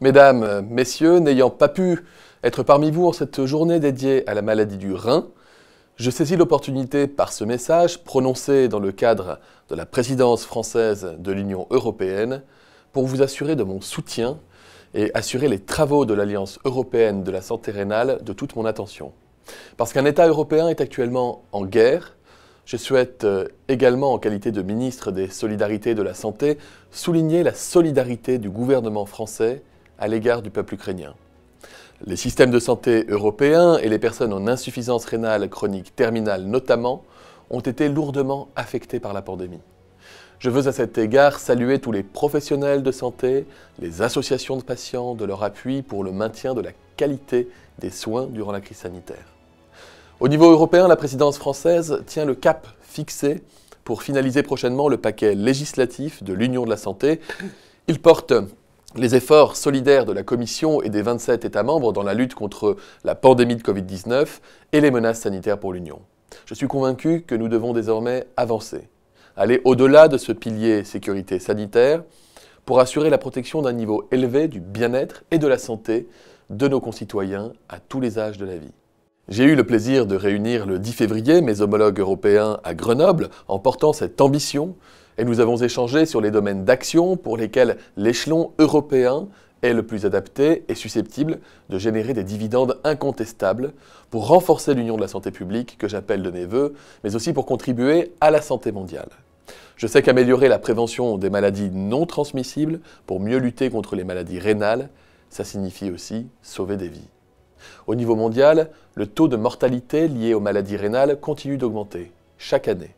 Mesdames, euh, Messieurs, n'ayant pas pu être parmi vous en cette journée dédiée à la maladie du rein, je saisis l'opportunité par ce message prononcé dans le cadre de la présidence française de l'Union européenne pour vous assurer de mon soutien et assurer les travaux de l'Alliance européenne de la santé rénale de toute mon attention. Parce qu'un État européen est actuellement en guerre, je souhaite euh, également, en qualité de ministre des Solidarités et de la Santé, souligner la solidarité du gouvernement français à l'égard du peuple ukrainien. Les systèmes de santé européens et les personnes en insuffisance rénale chronique terminale notamment ont été lourdement affectés par la pandémie. Je veux à cet égard saluer tous les professionnels de santé, les associations de patients, de leur appui pour le maintien de la qualité des soins durant la crise sanitaire. Au niveau européen, la présidence française tient le cap fixé pour finaliser prochainement le paquet législatif de l'Union de la santé. Il porte les efforts solidaires de la Commission et des 27 États membres dans la lutte contre la pandémie de Covid-19 et les menaces sanitaires pour l'Union. Je suis convaincu que nous devons désormais avancer, aller au-delà de ce pilier sécurité sanitaire pour assurer la protection d'un niveau élevé du bien-être et de la santé de nos concitoyens à tous les âges de la vie. J'ai eu le plaisir de réunir le 10 février mes homologues européens à Grenoble en portant cette ambition et nous avons échangé sur les domaines d'action pour lesquels l'échelon européen est le plus adapté et susceptible de générer des dividendes incontestables pour renforcer l'union de la santé publique que j'appelle de mes voeux, mais aussi pour contribuer à la santé mondiale. Je sais qu'améliorer la prévention des maladies non transmissibles pour mieux lutter contre les maladies rénales, ça signifie aussi sauver des vies. Au niveau mondial, le taux de mortalité lié aux maladies rénales continue d'augmenter chaque année.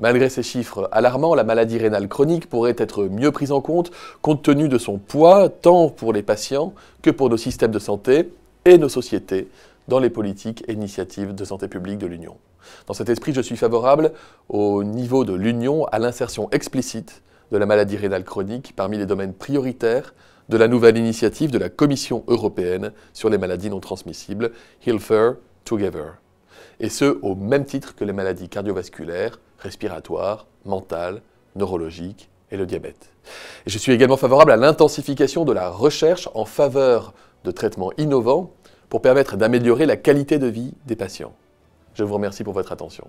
Malgré ces chiffres alarmants, la maladie rénale chronique pourrait être mieux prise en compte compte tenu de son poids tant pour les patients que pour nos systèmes de santé et nos sociétés dans les politiques et initiatives de santé publique de l'Union. Dans cet esprit, je suis favorable au niveau de l'Union à l'insertion explicite de la maladie rénale chronique parmi les domaines prioritaires de la nouvelle initiative de la Commission européenne sur les maladies non transmissibles, Healthier Together, et ce au même titre que les maladies cardiovasculaires, respiratoire, mental, neurologique et le diabète. je suis également favorable à l'intensification de la recherche en faveur de traitements innovants pour permettre d'améliorer la qualité de vie des patients. Je vous remercie pour votre attention.